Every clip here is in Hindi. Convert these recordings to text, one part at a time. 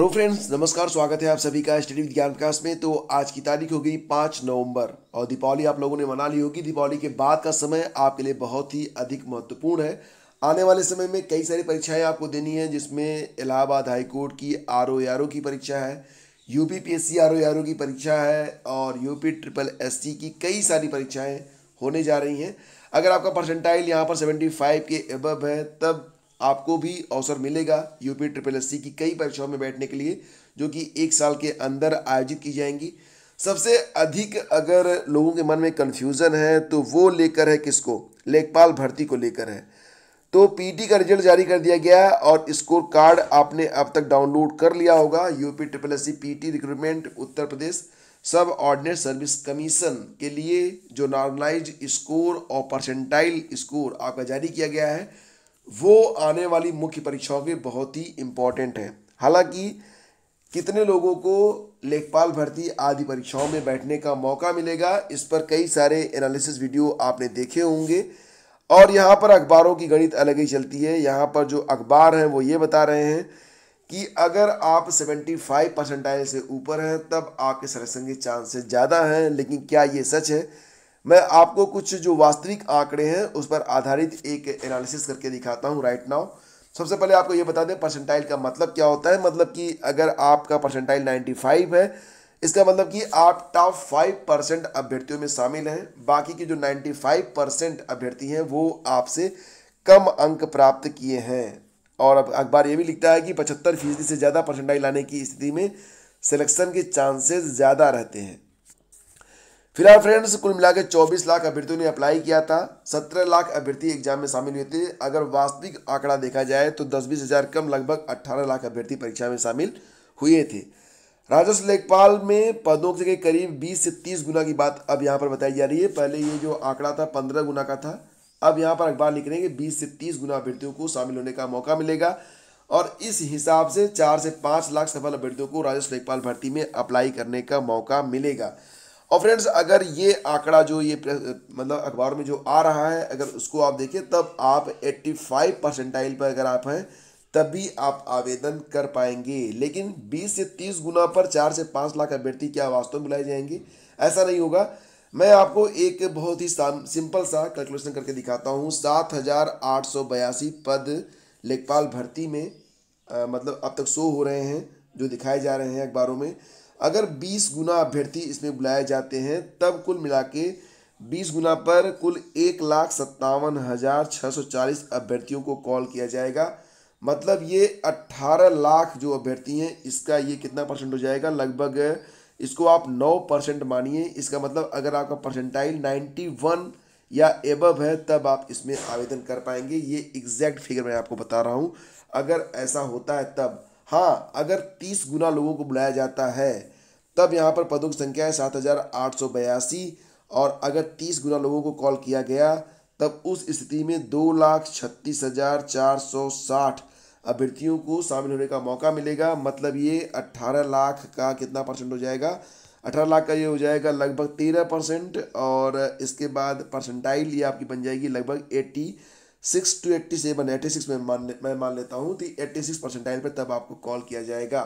हेलो फ्रेंड्स नमस्कार स्वागत है आप सभी का स्टडी विज्ञान विकास में तो आज की तारीख होगी पाँच नवंबर और दीपावली आप लोगों ने मना ली होगी दीपावली के बाद का समय आपके लिए बहुत ही अधिक महत्वपूर्ण है आने वाले समय में कई सारी परीक्षाएं आपको देनी है जिसमें इलाहाबाद हाईकोर्ट की आर ओ की परीक्षा है U P P S C R O की परीक्षा है और U P triple S C की कई सारी परीक्षाएँ होने जा रही हैं अगर आपका परसेंटाइल यहाँ पर सेवेंटी फाइव के एबव है तब आपको भी अवसर मिलेगा यूपी ट्रिपल एस की कई परीक्षाओं में बैठने के लिए जो कि एक साल के अंदर आयोजित की जाएंगी सबसे अधिक अगर लोगों के मन में कन्फ्यूज़न है तो वो लेकर है किसको लेखपाल भर्ती को लेकर है तो पीटी का रिजल्ट जारी कर दिया गया और स्कोर कार्ड आपने अब तक डाउनलोड कर लिया होगा UP triple S C P T recruitment Uttar Pradesh subordinate service commission के लिए जो नॉर्मलाइज स्कोर और परसेंटाइल स्कोर आपका जारी किया गया है वो आने वाली मुख्य परीक्षाओं के बहुत ही इम्पॉर्टेंट है हालांकि कितने लोगों को लेखपाल भर्ती आदि परीक्षाओं में बैठने का मौका मिलेगा इस पर कई सारे एनालिसिस वीडियो आपने देखे होंगे और यहाँ पर अखबारों की गणित अलग ही चलती है यहाँ पर जो अखबार हैं वो ये बता रहे हैं कि अगर आप 75 परसेंटाइल से ऊपर हैं तब आपके सरसंग के चांसेस ज़्यादा हैं लेकिन क्या ये सच है मैं आपको कुछ जो वास्तविक आंकड़े हैं उस पर आधारित एक एनालिसिस करके दिखाता हूँ राइट नाउ सबसे पहले आपको ये बता दें परसेंटाइल का मतलब क्या होता है मतलब कि अगर आपका परसेंटाइल 95 है इसका मतलब कि आप टॉप फाइव परसेंट अभ्यर्थियों में शामिल हैं बाकी के जो 95 परसेंट अभ्यर्थी हैं वो आपसे कम अंक प्राप्त किए हैं और अब अखबार ये भी लिखता है कि पचहत्तर फीसदी से ज़्यादा परसेंटाइल लाने की स्थिति में सिलेक्शन के चांसेज ज़्यादा रहते हैं फिलहाल फ्रेंड्स कुल मिला के चौबीस लाख अभ्यर्थियों ने अप्लाई किया था सत्रह लाख अभ्यर्थी एग्जाम में शामिल हुए थे अगर वास्तविक आंकड़ा देखा जाए तो दस बीस हज़ार कम लगभग अट्ठारह लाख अभ्यर्थी परीक्षा में शामिल हुए थे राजस्व लेखपाल में पदों के करीब बीस से तीस गुना की बात अब यहाँ पर बताई जा रही है पहले ये जो आंकड़ा था पंद्रह गुना का था अब यहाँ पर अखबार लिख रहे हैं कि बीस से तीस गुना अभ्यर्थियों को शामिल होने का मौका मिलेगा और इस हिसाब से चार से पाँच लाख सफल अभ्यर्थियों को राजस्व लेखपाल भर्ती में अप्लाई करने का मौका मिलेगा और फ्रेंड्स अगर ये आंकड़ा जो ये मतलब अखबार में जो आ रहा है अगर उसको आप देखें तब आप 85 परसेंटाइल पर अगर आप हैं तभी आप आवेदन कर पाएंगे लेकिन 20 से 30 गुना पर चार से पाँच लाख अभ्यर्थी क्या वास्तव में बुलाए जाएंगे ऐसा नहीं होगा मैं आपको एक बहुत ही सिंपल सा कैलकुलेशन करके दिखाता हूँ सात हज़ार आठ सौ बयासी पद लेखपाल भर्ती में आ, मतलब अब तक शो हो रहे हैं जो दिखाए जा रहे हैं अखबारों में अगर 20 गुना अभ्यर्थी इसमें बुलाए जाते हैं तब कुल मिला के बीस गुना पर कुल एक लाख सत्तावन हज़ार छः सौ चालीस अभ्यर्थियों को कॉल किया जाएगा मतलब ये अट्ठारह लाख जो अभ्यर्थी हैं इसका ये कितना परसेंट हो जाएगा लगभग इसको आप नौ परसेंट मानिए इसका मतलब अगर आपका परसेंटाइल नाइन्टी वन या एबब है तब आप इसमें आवेदन कर पाएंगे ये एग्जैक्ट फिगर मैं आपको बता रहा हूँ अगर ऐसा होता है तब हाँ अगर तीस गुना लोगों को बुलाया जाता है तब यहाँ पर पदों की संख्या है सात हज़ार आठ सौ बयासी और अगर तीस गुना लोगों को कॉल किया गया तब उस स्थिति में दो लाख छत्तीस हज़ार चार सौ साठ अभ्यर्थियों को शामिल होने का मौका मिलेगा मतलब ये अट्ठारह लाख का कितना परसेंट हो जाएगा अठारह लाख का ये हो जाएगा लगभग तेरह परसेंट और इसके बाद परसेंटाइल ये आपकी बन जाएगी लगभग eighty six to eighty seven eighty six में मान मैं मान लेता हूँ कि एट्टी सिक्स परसेंटाइल पर तब आपको कॉल किया जाएगा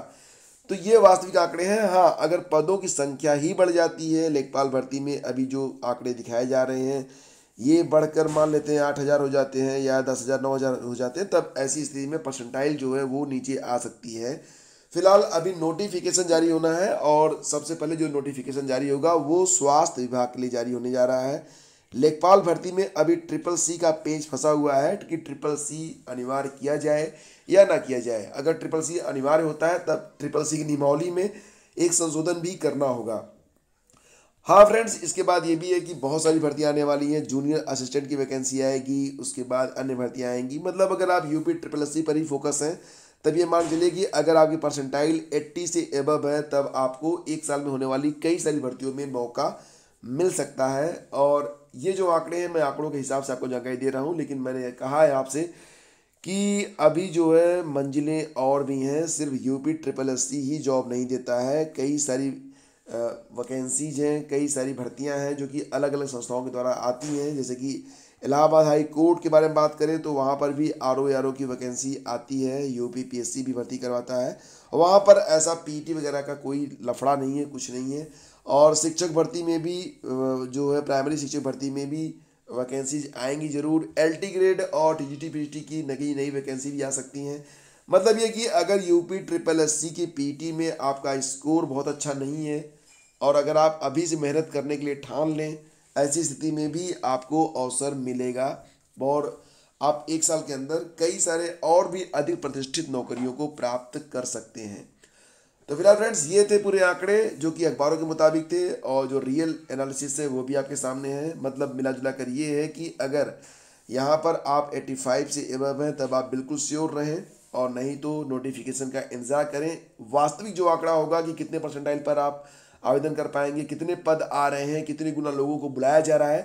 तो ये वास्तविक आंकड़े हैं हाँ अगर पदों की संख्या ही बढ़ जाती है लेखपाल भर्ती में अभी जो आंकड़े दिखाए जा रहे हैं ये बढ़कर मान लेते हैं आठ हज़ार हो जाते हैं या दस हज़ार नौ हज़ार हो जाते हैं तब ऐसी स्थिति में परसेंटाइल जो है वो नीचे आ सकती है फिलहाल अभी नोटिफिकेशन जारी होना है और सबसे पहले जो नोटिफिकेशन जारी होगा वो स्वास्थ्य विभाग के लिए जारी होने जा रहा है लेखपाल भर्ती में अभी ट्रिपल सी का पेज फंसा हुआ है कि ट्रिपल सी अनिवार्य किया जाए या ना किया जाए अगर ट्रिपल सी अनिवार्य होता है तब ट्रिपल सी की नियमावली में एक संशोधन भी करना होगा हाँ फ्रेंड्स इसके बाद ये भी है कि बहुत सारी भर्तियाँ आने वाली हैं जूनियर असिस्टेंट की वैकेंसी आएगी उसके बाद अन्य भर्तियाँ आएंगी मतलब अगर आप यूपी ट्रिपल सी पर ही फोकस हैं तब ये मान चलिए कि अगर आपकी परसेंटाइल 80 से एबव है तब आपको एक साल में होने वाली कई सारी भर्तियों में मौका मिल सकता है और ये जो आंकड़े हैं मैं आंकड़ों के हिसाब से आपको जानकारी दे रहा हूँ लेकिन मैंने कहा है आपसे कि अभी जो है मंजिलें और भी हैं सिर्फ यूपी ट्रिपल एस सी ही जॉब नहीं देता है कई सारी वैकेंसीज हैं कई सारी भर्तियां हैं जो कि अलग अलग संस्थाओं के द्वारा आती हैं जैसे कि इलाहाबाद हाई कोर्ट के बारे में बात करें तो वहाँ पर भी आर ओ आर ओ की वैकेंसी आती है U P P S C भी भर्ती करवाता है वहाँ पर ऐसा पी टी वगैरह का कोई लफड़ा नहीं है कुछ नहीं है और शिक्षक भर्ती में भी जो है प्राइमरी शिक्षक भर्ती में भी वैकेंसीज आएंगी जरूर एल ग्रेड और टी जी टी की नई नई वैकेंसी भी आ सकती हैं मतलब ये कि अगर यूपी ट्रिपल एस सी की पी में आपका स्कोर बहुत अच्छा नहीं है और अगर आप अभी से मेहनत करने के लिए ठान लें ऐसी स्थिति में भी आपको अवसर मिलेगा और आप एक साल के अंदर कई सारे और भी अधिक प्रतिष्ठित नौकरियों को प्राप्त कर सकते हैं तो फिलहाल फ्रेंड्स ये थे पूरे आंकड़े जो कि अखबारों के मुताबिक थे और जो रियल एनालिसिस है वो भी आपके सामने है मतलब मिला जुला कर ये है कि अगर यहाँ पर आप 85 से एबव हैं तब आप बिल्कुल श्योर रहें और नहीं तो नोटिफिकेशन का इंतज़ार करें वास्तविक जो आंकड़ा होगा कि कितने परसेंटाइल पर आप आवेदन कर पाएंगे कितने पद आ रहे हैं कितने गुना लोगों को बुलाया जा रहा है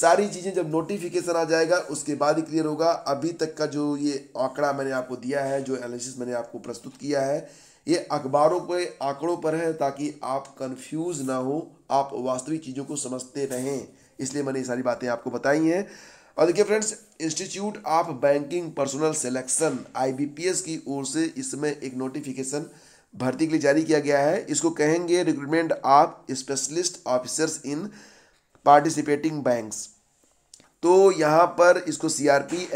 सारी चीज़ें जब नोटिफिकेशन आ जाएगा उसके बाद ही क्लियर होगा अभी तक का जो ये आंकड़ा मैंने आपको दिया है जो एनालिसिस मैंने आपको प्रस्तुत किया है ये अखबारों पर आंकड़ों पर है ताकि आप कंफ्यूज ना हो आप वास्तविक चीज़ों को समझते रहें इसलिए मैंने ये सारी बातें आपको बताई हैं और देखिए friends institute of banking personnel selection IBPS की ओर से इसमें एक नोटिफिकेशन भर्ती के लिए जारी किया गया है इसको कहेंगे recruitment of specialist officers in participating banks तो यहाँ पर इसको सी आर पी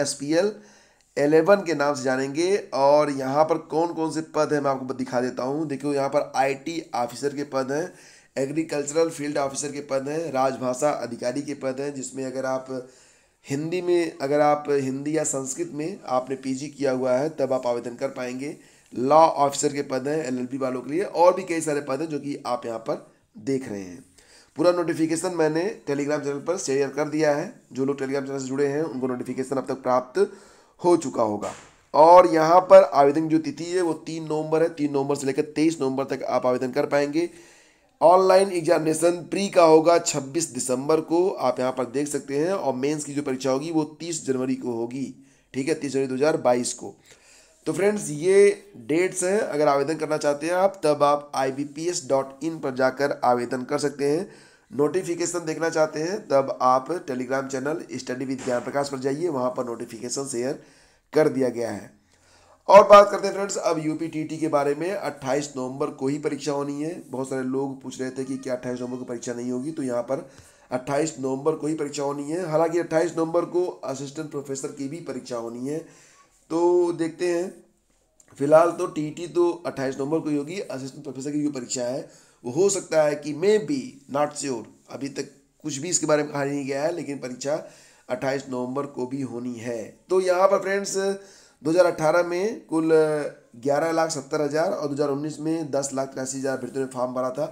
एलेवन के नाम से जानेंगे और यहाँ पर कौन कौन से पद हैं मैं आपको दिखा देता हूँ देखियो यहाँ पर आईटी ऑफिसर के पद हैं एग्रीकल्चरल फील्ड ऑफिसर के पद हैं राजभाषा अधिकारी के पद हैं जिसमें अगर आप हिंदी में अगर आप हिंदी या संस्कृत में आपने पीजी किया हुआ है तब आप आवेदन कर पाएंगे लॉ ऑफिसर के पद हैं एलएलबी वालों के लिए और भी कई सारे पद हैं जो कि आप यहाँ पर देख रहे हैं पूरा नोटिफिकेशन मैंने टेलीग्राम चैनल पर शेयर कर दिया है जो लोग टेलीग्राम चैनल से जुड़े हैं उनको नोटिफिकेशन अब तक प्राप्त हो चुका होगा और यहाँ पर आवेदन जो तिथि है वो तीन नवंबर है तीन नवंबर से लेकर तेईस नवंबर तक आप आवेदन कर पाएंगे ऑनलाइन एग्जामिनेशन प्री का होगा 26 दिसंबर को आप यहाँ पर देख सकते हैं और मेंस की जो परीक्षा होगी वो 30 जनवरी को होगी ठीक है 30 जनवरी 2022 को तो फ्रेंड्स ये डेट्स हैं अगर आवेदन करना चाहते हैं आप तब आप आई पर जाकर आवेदन कर सकते हैं नोटिफिकेशन देखना चाहते हैं तब आप टेलीग्राम चैनल स्टडी विद ज्ञान प्रकाश पर जाइए वहाँ पर नोटिफिकेशन शेयर कर दिया गया है और बात करते हैं फ्रेंड्स अब यूपीटीटी के बारे में 28 नवंबर को ही परीक्षा होनी है बहुत सारे लोग पूछ रहे थे कि क्या 28 नवंबर को परीक्षा नहीं होगी तो यहाँ पर 28 नवंबर को ही परीक्षा होनी है हालांकि 28 नवंबर को असिस्टेंट प्रोफेसर की भी परीक्षा होनी है तो देखते हैं फिलहाल तो टी तो अट्ठाईस नवंबर को ही होगी असिस्टेंट प्रोफेसर की भी परीक्षा है वो हो सकता है कि मे बी नॉट श्योर अभी तक कुछ भी इसके बारे में कहा नहीं गया है लेकिन परीक्षा 28 नवंबर को भी होनी है तो यहाँ पर फ्रेंड्स 2018 में कुल ग्यारह लाख सत्तर हज़ार और 2019 में दस लाख तिरासी हज़ार अभ्यर्थियों ने फॉर्म भरा था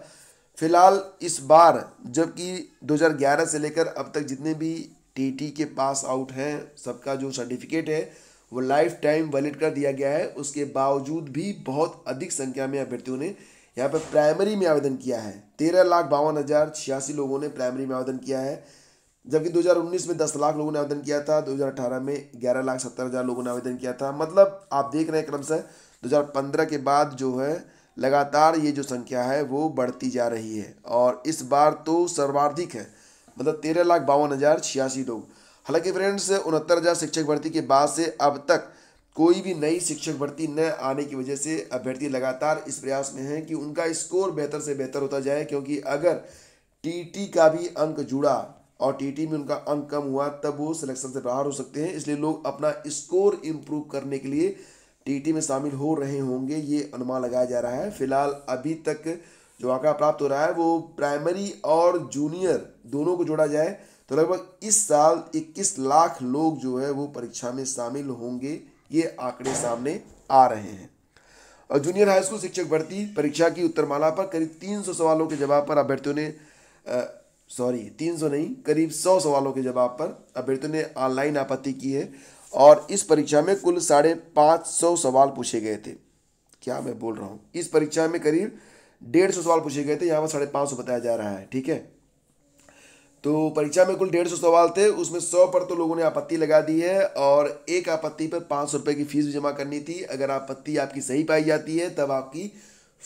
फिलहाल इस बार जबकि 2011 से लेकर अब तक जितने भी टीटी के पास आउट हैं सबका जो सर्टिफिकेट है वो लाइफ टाइम वैलिड कर दिया गया है उसके बावजूद भी बहुत अधिक संख्या में अभ्यर्थियों ने यहाँ पर प्राइमरी में आवेदन किया है तेरह लाख बावन हज़ार छियासी लोगों ने प्राइमरी में आवेदन किया है जबकि 2019 में 10 लाख लोगों ने आवेदन किया था 2018 में ग्यारह लाख सत्तर हज़ार लोगों ने आवेदन किया था मतलब आप देख रहे हैं हज़ार 2015 के बाद जो है लगातार ये जो संख्या है वो बढ़ती जा रही है और इस बार तो सर्वाधिक है मतलब तेरह लाख बावन हज़ार छियासी लोग हालांकि फ्रेंड्स उनहत्तर हज़ार शिक्षक भर्ती के बाद से अब तक कोई भी नई शिक्षक भर्ती न आने की वजह से अभ्यर्थी लगातार इस प्रयास में हैं कि उनका स्कोर बेहतर से बेहतर होता जाए क्योंकि अगर टीटी का भी अंक जुड़ा और टीटी में उनका अंक कम हुआ तब वो सिलेक्शन से बाहर हो सकते हैं इसलिए लोग अपना स्कोर इम्प्रूव करने के लिए टीटी में शामिल हो रहे होंगे ये अनुमान लगाया जा रहा है फिलहाल अभी तक जो आंकड़ा प्राप्त हो रहा है वो प्राइमरी और जूनियर दोनों को जोड़ा जाए तो लगभग इस साल 21 लाख लोग जो है वो परीक्षा में शामिल होंगे ये आंकड़े सामने आ रहे हैं और जूनियर हाई स्कूल शिक्षक भर्ती परीक्षा की उत्तरमाला पर करीब 300 सवालों के जवाब पर अभ्यर्थियों ने सॉरी 300 नहीं करीब 100 सवालों के जवाब पर अभ्यर्थियों ने ऑनलाइन आपत्ति की है और इस परीक्षा में कुल साढ़े पाँच सौ सवाल पूछे गए थे क्या मैं बोल रहा हूँ इस परीक्षा में करीब डेढ़ सौ सवाल पूछे गए थे यहाँ पर साढ़े पाँच सौ बताया जा रहा है ठीक है तो परीक्षा में कुल डेढ़ सौ सवाल थे उसमें सौ पर तो लोगों ने आपत्ति लगा दी है और एक आपत्ति पर पाँच सौ रुपये की फ़ीस भी जमा करनी थी अगर आपत्ति आपकी सही पाई जाती है तब आपकी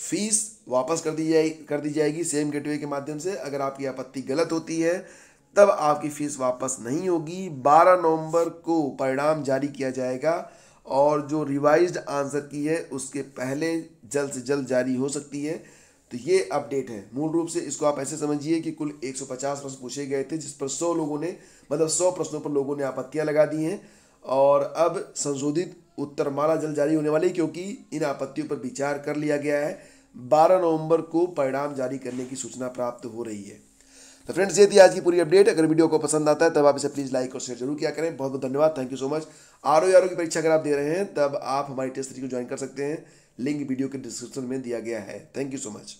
फ़ीस वापस कर दी जाए कर दी जाएगी सेम गेटवे के माध्यम से अगर आपकी आपत्ति गलत होती है तब आपकी फ़ीस वापस नहीं होगी बारह नवम्बर को परिणाम जारी किया जाएगा और जो रिवाइज आंसर की है उसके पहले जल्द से जल्द जारी हो सकती है तो ये अपडेट है मूल रूप से इसको आप ऐसे समझिए कि कुल 150 प्रश्न पूछे गए थे जिस पर 100 लोगों ने मतलब 100 प्रश्नों पर लोगों ने आपत्तियां लगा दी हैं और अब संशोधित उत्तर माला जल जारी होने वाली क्योंकि इन आपत्तियों पर विचार कर लिया गया है 12 नवंबर को परिणाम जारी करने की सूचना प्राप्त हो रही है तो फ्रेंड्स ये थी आज की पूरी अपडेट अगर वीडियो को पसंद आता है तब आप इसे प्लीज़ लाइक और शेयर जरूर किया करें बहुत बहुत धन्यवाद thank you so much R O R O की परीक्षा अगर आप दे रहे हैं तब आप हमारी टेस्ट थ्री को ज्वाइन कर सकते हैं लिंक वीडियो के डिस्क्रिप्शन में दिया गया है थैंक यू सो मच